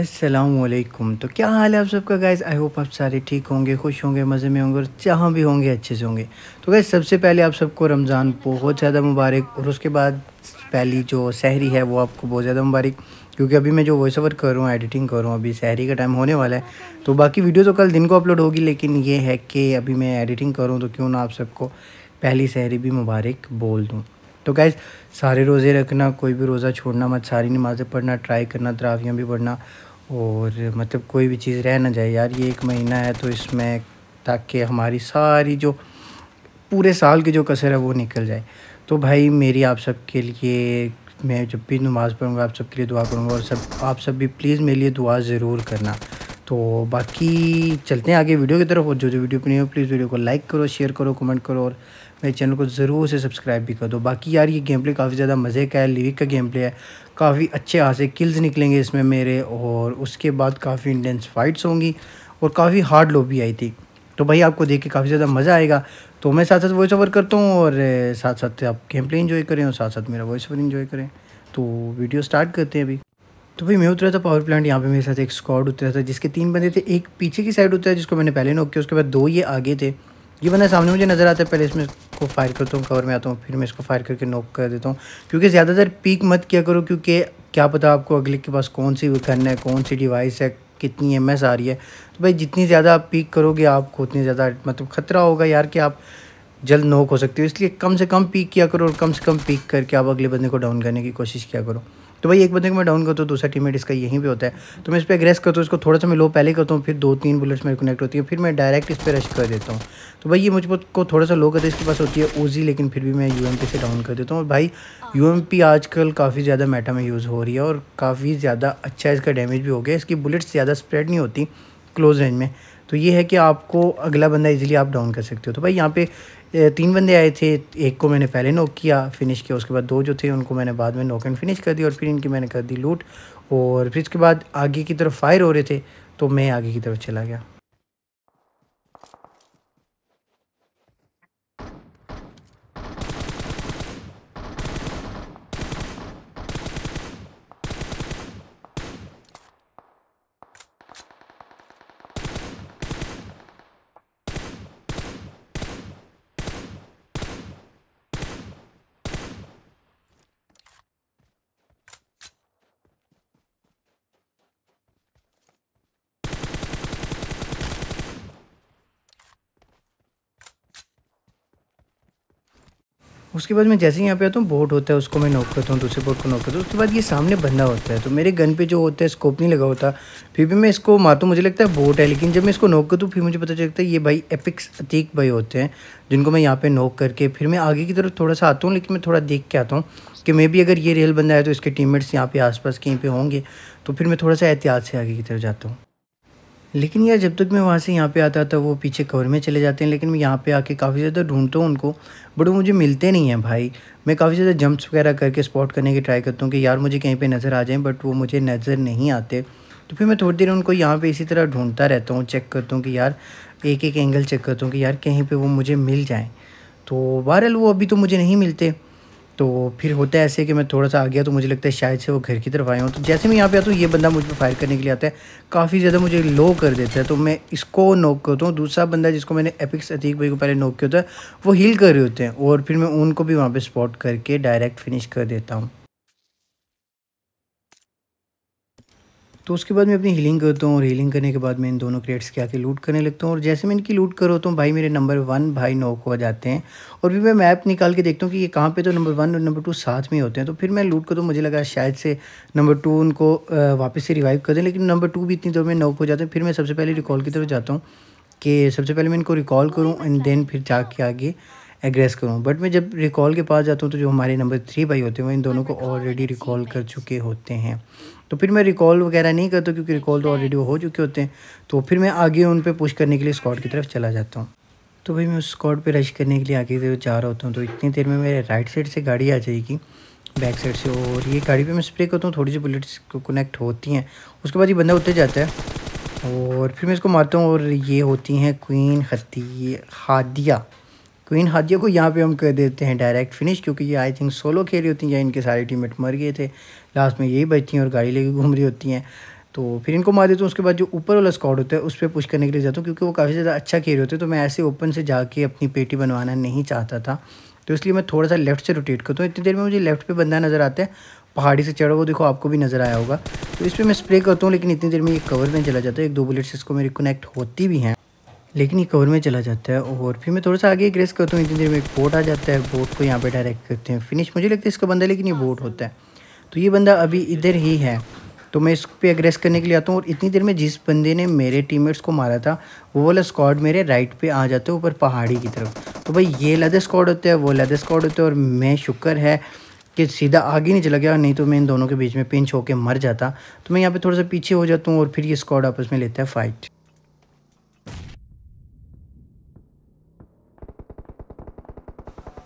असलकुम तो क्या हाल है आप सबका गाइज़ आई होप आप सारे ठीक होंगे खुश होंगे मज़े में होंगे और जहाँ भी होंगे अच्छे से होंगे तो गाइज़ सबसे पहले आप सबको रमज़ान बहुत ज़्यादा मुबारक और उसके बाद पहली जो सहरी है वो आपको बहुत ज़्यादा मुबारक क्योंकि अभी मैं जो वॉइस ओवर कर रहा हूँ एडिटिंग कर रहा हूँ अभी सहरी का टाइम होने वाला है तो बाकी वीडियो तो कल दिन को अपलोड होगी लेकिन ये है कि अभी मैं एडिटिंग कर रहा हूँ तो क्यों ना आप सबको पहली सहरी भी मुबारक बोल दूँ तो गैस सारे रोज़े रखना कोई भी रोज़ा छोड़ना मत सारी नमाज़ें पढ़ना ट्राई करना तरावियाँ भी पढ़ना और मतलब कोई भी चीज़ रह ना जाए यार ये एक महीना है तो इसमें ताकि हमारी सारी जो पूरे साल की जो कसर है वो निकल जाए तो भाई मेरी आप सब के लिए मैं जब भी नमाज़ पढ़ूँगा आप सबके लिए दुआ करूँगा और सब आप सब भी प्लीज़ मेरे लिए दुआ ज़रूर करना तो बाकी चलते हैं आगे वीडियो की तरफ और जो जो वीडियो अपनी हो प्लीज़ वीडियो को लाइक करो शेयर करो कमेंट करो और मेरे चैनल को ज़रूर से सब्सक्राइब भी कर दो बाकी यार ये गेम प्ले काफ़ी ज़्यादा मज़े का है लिरिक का गेम प्ले है काफ़ी अच्छे खासे किल्स निकलेंगे इसमें मेरे और उसके बाद काफ़ी इंटेंस फाइट्स होंगी और काफ़ी हार्ड भी आई थी तो भाई आपको देख के काफ़ी ज़्यादा मज़ा आएगा तो मैं साथ साथ वॉइस ओवर करता हूँ और साथ साथ आप गेम प्ले इन्जॉय करें और साथ साथ मेरा वॉइस ओवर इन्जॉय करें तो वीडियो स्टार्ट करते हैं अभी तो भाई मैं उतरा था पावर प्लांट यहाँ पे मेरे साथ एक स्क्वाड उतरा था जिसके तीन बंदे थे एक पीछे की साइड उतरा जिसको मैंने पहले नोक किया उसके बाद दो ये आगे थे ये बंदा सामने मुझे नज़र आता है पहले इसमें इसको फायर करता हूँ कवर में आता हूँ फिर मैं इसको फायर करके नॉक कर देता हूँ क्योंकि ज़्यादातर पीक मत किया करो क्योंकि क्या पता आपको अगले के पास कौन सी गन है कौन सी डिवाइस है कितनी एम आ रही है तो भाई जितनी ज़्यादा आप पीक करोगे आपको उतनी ज़्यादा मतलब ख़तरा होगा यार कि आप जल्द नोक हो सकते हो इसलिए कम से कम पीक किया करो और कम से कम पीक करके आप अगले बंदे को डाउन करने की कोशिश किया करो तो भाई एक बंदे को मैं डाउन करता हूँ दूसरा टीममेट इसका यहीं पे होता है तो मैं इस पर एग्रेस करता हूँ इसको थोड़ा सा मैं लो पहले करता हूँ फिर दो तीन बुलेट्स मेरे कनेक्ट होती है फिर मैं डायरेक्ट इस पर रश कर देता हूँ तो भाई ये मुझको थोड़ा सा लो करते इसके पास होती है ओजी लेकिन फिर भी मैं यू से डाउन कर देता हूँ और भाई यू आजकल काफ़ी ज़्यादा मेटा में यूज़ हो रही है और काफ़ी ज़्यादा अच्छा इसका डैमेज भी हो गया इसकी बुलेट्स ज़्यादा स्प्रेड नहीं होती क्लोज रेंज में तो ये है कि आपको अगला बंदा इजीली आप डाउन कर सकते हो तो भाई यहाँ पे तीन बंदे आए थे एक को मैंने पहले नॉक किया फिनिश किया उसके बाद दो जो थे उनको मैंने बाद में नोक एंड फिनिश कर दी और फिर इनकी मैंने कर दी लूट और फिर इसके बाद आगे की तरफ फायर हो रहे थे तो मैं आगे की तरफ चला गया उसके बाद मैं जैसे यहाँ पे आता हूँ बोट होता है उसको मैं नोक करता हूँ दूसरे बोट को नोक करता हूँ उसके बाद ये सामने बंदा होता है तो मेरे गन पे जो होता है स्कोप नहीं लगा होता फिर भी मैं इसको मारता तो हूँ मुझे लगता है बोट है लेकिन जब मैं इसको नोक करता हूँ फिर मुझे पता चलता है ये भाई एपिक्स अतीक भाई होते हैं जिनको मैं यहाँ पर नोक करके फिर मैं आगे की तरफ थोड़ा सा आता हूँ लेकिन मैं थोड़ा देख के आता हूँ कि मे भी अगर ये रेल बंदा है तो इसके मेट्स यहाँ पे आसपास कहीं पर होंगे तो फिर मैं थोड़ा सा एहतियात से आगे की तरफ जाता हूँ लेकिन यार जब तक मैं वहाँ से यहाँ पे आता था वो पीछे कवर में चले जाते हैं लेकिन मैं यहाँ पे आके काफ़ी ज़्यादा ढूंढता हूँ उनको बट वो मुझे मिलते नहीं हैं भाई मैं काफ़ी ज़्यादा जंप्स वगैरह करके स्पॉट करने की ट्राई करता हूँ कि यार मुझे कहीं पे नज़र आ जाएं बट वो मुझे नज़र नहीं आते तो फिर मैं थोड़ी देर उनको यहाँ पर इसी तरह ढूंढता रहता हूँ चेक करता हूँ कि यार एक एक एंगल चेक करता हूँ कि यार कहीं पर वो मुझे मिल जाएँ तो बहरहाल वो अभी तो मुझे नहीं मिलते तो फिर होता है ऐसे कि मैं थोड़ा सा आ गया तो मुझे लगता है शायद से वो घर की तरफ आया हूँ तो जैसे मैं यहाँ पे आता हूँ ये बंदा मुझ पर फायर करने के लिए आता है काफ़ी ज़्यादा मुझे लो कर देता है तो मैं इसको नोक करता हूँ दूसरा बंदा जिसको मैंने एपिक्स अतीक भाई को पहले नोक किया होता है वो हील कर रहे होते हैं और फिर मैं उनको भी वहाँ पर स्पॉट करके डायरेक्ट फिनिश कर देता हूँ तो उसके बाद मैं अपनी हीलिंग करता हूँ और हीलिंग करने के बाद मैं इन दोनों क्रेट्स के आके लूट करने लगता हूँ और जैसे मैं इनकी लूट कर होता हूँ भाई मेरे नंबर वन भाई को हो जाते हैं और फिर मैं मैप निकाल के देखता हूँ कि ये कहाँ पे तो नंबर वन और नंबर टू साथ में होते हैं तो फिर मैं लूट कर तो मुझे लगा शायद से नंबर टू उनको वापस से रिवाइव कर दें लेकिन नंबर टू भी इतनी देर में नॉक हो जाते हैं फिर मैं सबसे पहले रिकॉल की तरफ जाता हूँ कि सबसे पहले मैं इनको रिकॉल करूँ एंड देन फिर जाके आगे एग्रेस करूँ बट मैं जब रिकॉल के पास जाता हूँ तो जो हमारे नंबर थ्री भाई होते हैं वो इन दोनों को ऑलरेडी रिकॉल कर चुके होते हैं तो फिर मैं रिकॉल वगैरह नहीं करता क्योंकि रिकॉल तो ऑलरेडी हो चुके होते हैं तो फिर मैं आगे उन पर पुश करने के लिए स्कॉट की तरफ चला जाता हूँ तो भाई मैं उस स्कॉट पर रश करने के लिए आगे जा रहा होता हूँ तो इतनी देर में मेरे राइट साइड से गाड़ी आ जाएगी बैक साइड से और ये गाड़ी पे मैं स्प्रे करता हूँ थोड़ी सी बुलेट्स को कनेक्ट होती हैं उसके बाद ये बंदा उतर जाता है और फिर मैं इसको मारता हूँ और ये होती हैं क्वीन हती हादिया तो इन हाथियों को यहाँ पे हम कर देते हैं डायरेक्ट फिनिश क्योंकि ये आई थिंक सोलो खेल रही होती हैं या इनके सारे टीममेट मर गए थे लास्ट में यही बचती हैं और गाड़ी लेके घूम रही होती हैं तो फिर इनको मार देता हूँ उसके बाद जो ऊपर वाला स्कॉड होता है उस पर पुश करने के लिए जाता हूँ क्योंकि वो काफ़ी ज़्यादा अच्छा खेल रहे होते तो मैं ऐसे ओपन से जाके अपनी पेटी बनवाना नहीं चाहता था तो इसलिए मैं थोड़ा सा लेफ्ट से रोटेट करता हूँ इतनी देर में मुझे लेफ्ट पे बंदा नज़र आता है पहाड़ी से चढ़ो वो देखो आपको भी नज़र आया होगा तो इस पर मैं स्प्रे करता हूँ लेकिन इतनी देर में ये कवर में चला जाता है एक दो बुलेट्स इसको मेरी कनेक्ट होती भी हैं लेकिन ये कवर में चला जाता है और फिर मैं थोड़ा सा आगे ग्रेस करता हूँ इतनी देर में एक बोट आ जाता है बोट को यहाँ पे डायरेक्ट करते हैं फिनिश मुझे लगता है इसका बंदा लेकिन ये बोट होता है तो ये बंदा अभी इधर ही है तो मैं इस पर अग्रेस करने के लिए आता हूँ और इतनी देर में जिस बंदे ने मेरे टीम को मारा था वो वाला स्कॉड मेरे राइट पर आ जाते है ऊपर पहाड़ी की तरफ तो भाई ये लदर स्क्वाड होता है वो लदर स्क्वाड होता है और मैं शुक्र है कि सीधा आगे नहीं चला गया नहीं तो मैं इन दोनों के बीच में पिंच होकर मर जाता तो मैं यहाँ पे थोड़ा सा पीछे हो जाता हूँ और फिर ये स्कॉड आपस में लेता है फाइट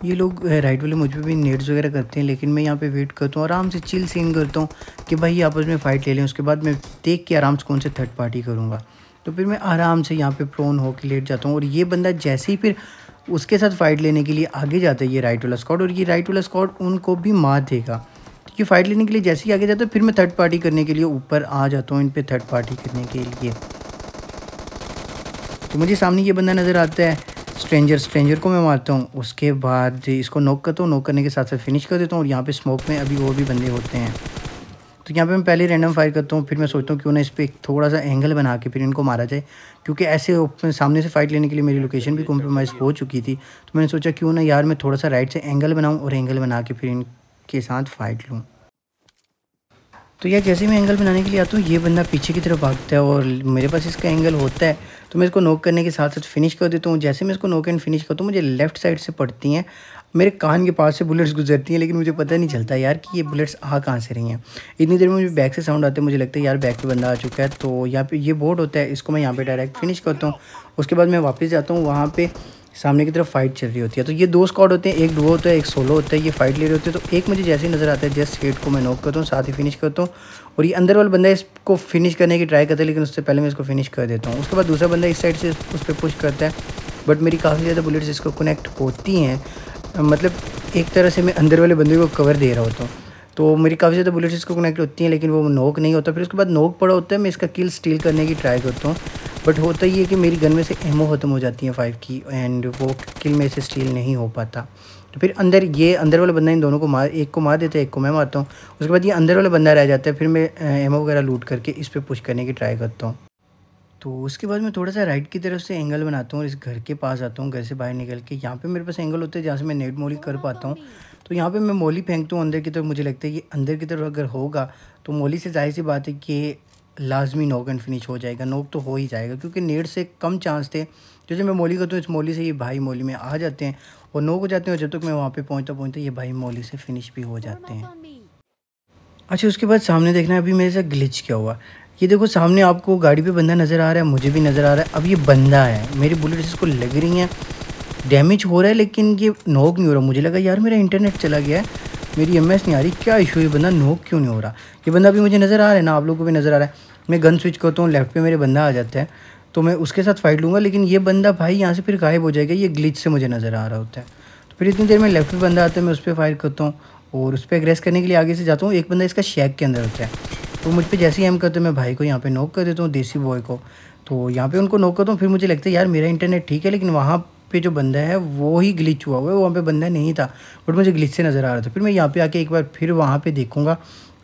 ये लोग राइट वाले मुझ पर भी नेट्स वगैरह करते हैं लेकिन मैं यहाँ पे वेट करता हूँ आराम से चिल सीन करता हूँ कि भाई आपस में फ़ाइट ले लें उसके बाद मैं देख के आराम से कौन से थर्ड पार्टी करूँगा तो फिर मैं आराम से यहाँ पे प्रोन होकर लेट जाता हूँ और ये बंदा जैसे ही फिर उसके साथ फ़ाइट लेने के लिए आगे जाता है ये राइट वाला स्कॉट और ये राइट वाला स्कॉट उनको भी मार देगा तो ये फ़ाइट लेने के लिए जैसे ही आगे जाता है फिर मैं थर्ड पार्टी करने के लिए ऊपर आ जाता हूँ इन पर थर्ड पार्टी करने के लिए तो मुझे सामने ये बंदा नज़र आता है स्ट्रेंजर स्ट्रेंजर को मैं मारता हूँ उसके बाद इसको नोक करता हूँ नोक करने के साथ साथ फिनिश कर देता हूँ और यहाँ पे स्मोक में अभी वो भी बंदे होते हैं तो यहाँ पे मैं पहले रैंडम फायर करता हूँ फिर मैं सोचता हूँ क्यों ना इस पर एक थोड़ा सा एंगल बना के फिर इनको मारा जाए क्योंकि ऐसे सामने से फ़ाइट लेने के लिए मेरी लोकेशन भी कॉम्प्रोमाइज़ हो चुकी थी तो मैंने सोचा क्यों ना यार मैं थोड़ा सा राइट से एंगल बनाऊँ और एंगल बना के फिर इनके साथ फ़ाइट लूँ तो यार जैसे मैं एंगल बनाने के लिए आता हूँ ये बंदा पीछे की तरफ भागता है और मेरे पास इसका एंगल होता है तो मैं इसको नोक करने के साथ साथ फिनिश कर देता हूँ जैसे मैं इसको नोक एंड फिनिश करता हूँ मुझे लेफ्ट साइड से पड़ती हैं मेरे कान के पास से बुलेट्स गुजरती हैं लेकिन मुझे पता नहीं चलता यार कि ये बुलेट्स आ कहाँ से रही हैं इतनी देर में मुझे बैक से साउंड आते हैं मुझे लगता है यार बैक पे बंदा आ चुका है तो यहाँ पे ये बोर्ड होता है इसको मैं यहाँ पे डायरेक्ट फिनिश करता हूँ उसके बाद मैं वापस जाता हूँ वहाँ पे सामने की तरफ फाइट चल रही होती है तो ये दो स्कॉड होते हैं एक डुओ होता है एक सोलो होता है ये फाइट ले रहे होते हैं तो एक मुझे जैसे ही नज़र आता है जस्ट हेट को मैं नॉक करता हूँ साथ ही फिनिश करता हूँ और ये अंदर वाला बंदा इसको फिनिश करने की ट्राई करता है लेकिन उससे पहले मैं इसको फिनिश कर देता हूँ उसके बाद दूसरा बंदा इस साइड से उस पर पुश करता है बट मेरी काफ़ी ज़्यादा बुलेट्स इसको कनेक्ट होती हैं मतलब एक तरह से मैं अंदर वाले बंदे को कवर दे रहा होता हूँ तो मेरी काफ़ी ज़्यादा बुलेट इसको कनेक्ट होती हैं लेकिन वो नोक नहीं होता फिर उसके बाद नोक पड़ा होता है मैं इसका किल स्टील करने की ट्राई करता हूँ बट होता ही है कि मेरी गन में से एमओ ख़त्म हो जाती है फ़ाइव की एंड वो किल में से स्टील नहीं हो पाता तो फिर अंदर ये अंदर वाला बंदा इन दोनों को मार एक को मार देता है एक को मैं मारता हूँ उसके बाद ये अंदर वाला बंदा रह जाता है फिर मैं एमओ वगैरह लूट करके इस पर पुश करने की ट्राई करता हूँ तो उसके बाद मैं थोड़ा सा राइट की तरफ से एंगल बनाता हूँ और इस घर के पास आता हूँ घर से बाहर निकल के यहाँ पे मेरे पास एंगल होते हैं जहाँ से मैं नेट मोली कर पाता हूँ तो यहाँ पे मैं मोली फेंकता हूँ अंदर की तरफ मुझे लगता है कि अंदर की तरफ अगर होगा तो मोली से जाहिर सी बात है कि लाजमी नोक एंड फिनिश हो जाएगा नोक तो हो ही जाएगा क्योंकि नेट से कम चांस थे जैसे मैं मोली करता तो हूँ इस मोली से ये भाई मोली में आ जाते हैं और नोक हो जाते हैं और जब तक मैं वहाँ पर पहुँचता पहुँचता ये भाई मोली से फिनिश भी हो जाते हैं अच्छा उसके बाद सामने देखना है अभी मेरे साथ ग्लिच क्या हुआ ये देखो सामने आपको गाड़ी पे बंदा नज़र आ रहा है मुझे भी नज़र आ रहा है अब ये बंदा है मेरी बुलेट इसको लग रही हैं डैमेज हो रहा है लेकिन ये नोक नहीं हो रहा मुझे लगा यार मेरा इंटरनेट चला गया है मेरी एम नहीं आ रही क्या इशू है बंदा नोक क्यों नहीं हो रहा ये बंदा अभी मुझे नज़र आ रहा है ना आप लोगों को भी नज़र आ रहा है मैं गन स्विच करता हूँ लेफ्ट पे मेरे बंदा आ जाता है तो मैं उसके साथ फाइट लूँगा लेकिन ये बंदा भाई यहाँ से फिर गायब हो जाएगा ये ग्लिच से मुझे नज़र आ रहा होता है तो फिर इतनी देर में लेफ्ट पे बंदा आता है मैं उस पर फायर करता हूँ और उस पर एग्रेस करने के लिए आगे से जाता हूँ एक बंदा इसका शेक के अंदर होता है तो मुझ पर जैसे ही एम करते हैं मैं भाई को यहाँ पर नोक कर देता हूँ देसी बॉय को तो यहाँ पे उनको नोक करता हूँ फिर मुझे लगता है यार मेरा इंटरनेट ठीक है लेकिन वहाँ पे जो बंदा है वो ही ग्लिच हुआ हुआ है वहाँ पे बंदा नहीं था बट मुझे ग्लिच से नज़र आ रहा था फिर मैं यहाँ पे आके एक बार फिर वहाँ पे देखूँगा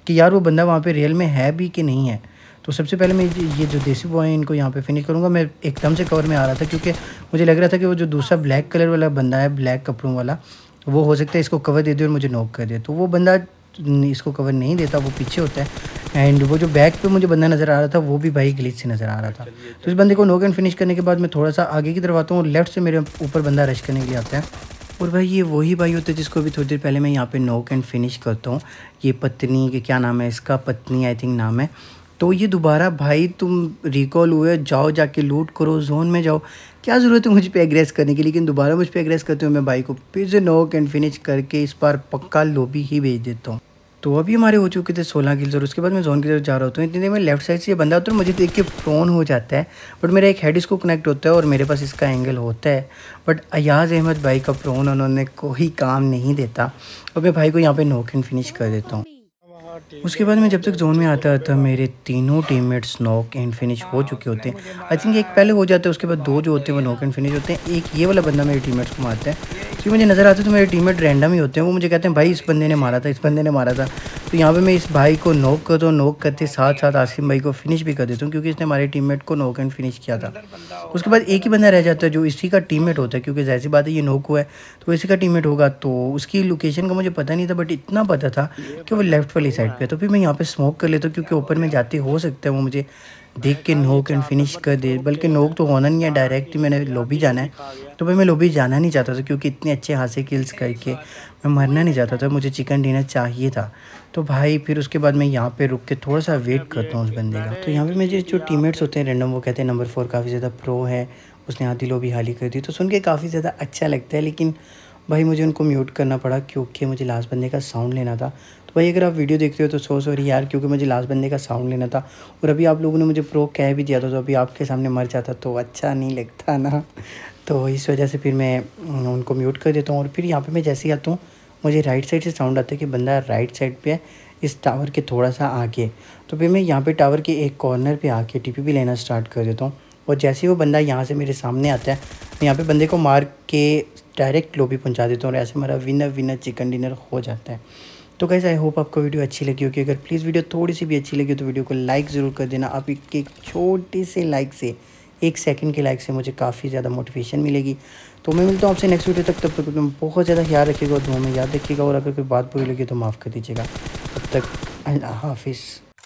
कि यार वो बंदा वहाँ पे रियल में है भी कि नहीं है तो सबसे पहले मैं ये जो देसी बॉय है इनको यहाँ पे फिनिश करूँगा मैं एकदम से कवर में आ रहा था क्योंकि मुझे लग रहा था कि वो जो दूसरा ब्लैक कलर वाला बंदा है ब्लैक कपड़ों वाला वो हो सकता है इसको कवर दे दे और मुझे नॉक कर दे तो वो बंदा इसको कवर नहीं देता वो पीछे होता है एंड वो जो बैक पे मुझे बंदा नज़र आ रहा था वो भी भाई ग्लिच से नज़र आ रहा था तो इस बंदे को नोक एंड फिनिश करने के बाद मैं थोड़ा सा आगे की तरफ आता हूँ लेफ्ट से मेरे ऊपर बंदा रश करने के लिए आता है और भाई ये वही भाई होता है जिसको भी थोड़ी देर पहले मैं यहाँ पे नोक एंड फिनिश करता हूँ ये पत्नी के क्या नाम है इसका पत्नी आई थिंक नाम है तो ये दोबारा भाई तुम रिकॉल हुए जाओ जाके लूट करो जोन में जाओ क्या ज़रूरत है मुझ पर एग्रेस करने की लेकिन दोबारा मुझ पर एग्रेस करते हुए मैं भाई को फिर से नोक एंड फिनिश करके इस बार पक्का लोबी ही भेज देता हूँ तो अभी हमारे हो चुके थे सोलह किल्स और उसके बाद मैं जोन की तरफ जा रहा होता हूँ इतनी देर में लेफ्ट साइड से ये बंदा होता है मुझे देख के प्रोन हो जाता है बट मेरा एक हेड इसको कनेक्ट होता है और मेरे पास इसका एंगल होता है बट अयाज अहमद भाई का प्रोन उन्होंने कोई काम नहीं देता और मैं भाई को यहाँ पर नोक एंड फिनिश कर देता हूँ उसके बाद मैं जब तक जोन में आता था मेरे तीनों टीममेट्स नॉक एंड फिनिश हो चुके होते हैं आई थिंक एक पहले हो जाता है उसके बाद दो जो होते हैं वो नॉक एंड फिनिश होते हैं एक ये वाला बंदा मेरे टीममेट्स को मारता है क्योंकि मुझे नज़र आता है तो मेरे टीममेट रैंडम ही होते हैं वो मुझे कहते हैं भाई इस बंदे ने मारा था इस बंदे ने मारा था तो यहाँ पे मैं इस भाई को नोक कर दूँ नोक करते साथ साथ आसिम भाई को फिनिश भी कर देता हूँ क्योंकि इसने हमारे टीममेट को नोक एंड फिनिश किया था उसके बाद एक ही बंदा रह जाता है जो इसी का टीममेट होता है क्योंकि जैसी बात है ये नोक हुआ है तो इसी का टीममेट होगा तो उसकी लोकेशन का मुझे पता नहीं था बट इतना पता था कि वो लेफ्ट वाली साइड पर तो फिर मैं यहाँ पर स्मोक कर लेता हूँ क्योंकि ओपन में जाते हो सकते हैं वो मुझे देख के नोक एंड फिनिश कर दे बल्कि नोक तो होना नहीं है डायरेक्ट मैंने लोबी जाना है तो भाई मैं लोबी जाना नहीं चाहता था क्योंकि इतने अच्छे हासे किल्स करके मैं मरना नहीं चाहता था मुझे चिकन डिनर चाहिए था तो भाई फिर उसके बाद मैं यहाँ पे रुक के थोड़ा सा वेट करता हूँ उस बंदे का तो यहाँ पे मेरे जो टीममेट्स होते हैं रेंडम वो कहते हैं नंबर फोर काफ़ी ज़्यादा प्रो है उसने आधी लोबी हाली कर दी तो सुन के काफ़ी ज़्यादा अच्छा लगता है लेकिन भाई मुझे उनको म्यूट करना पड़ा क्योंकि मुझे लास्ट बंदे का साउंड लेना था तो भाई अगर आप वीडियो देखते हो तो सो सॉरी यार क्योंकि मुझे लास्ट बंदे का साउंड लेना था और अभी आप लोगों ने मुझे प्रो कह भी दिया था तो अभी आपके सामने मर जाता तो अच्छा नहीं लगता ना तो इस वजह से फिर मैं उनको म्यूट कर देता हूँ और फिर यहाँ पर मैं जैसे ही आता हूँ मुझे राइट साइड से साउंड आता है कि बंदा राइट साइड पर है इस टावर के थोड़ा सा आगे तो फिर मैं यहाँ पर टावर के एक कॉर्नर पर आके भी लेना स्टार्ट कर देता हूँ और जैसे ही वो बंदा यहाँ से मेरे सामने आता है तो यहाँ पे बंदे को मार के डायरेक्ट लॉबी पहुँचा देता हूँ और ऐसे हमारा विनर विनर चिकन डिनर हो जाता है तो कैसे आई होप आपको वीडियो अच्छी लगी होगी अगर प्लीज़ वीडियो थोड़ी सी भी अच्छी लगी तो वीडियो को लाइक ज़रूर कर देना आप एक, एक छोटे से लाइक से एक सेकंड के लाइक से मुझे काफ़ी ज़्यादा मोटिवेशन मिलेगी तो मैं मिलता हूँ आपसे नेक्स्ट वीडियो तक तब तक तुम बहुत ज़्यादा ख्याल रखिएगा और दुआ में याद रखिएगा और अगर कोई बात बुरी लगी तो माफ़ कर दीजिएगा तब तक अल्लाह हाफिज़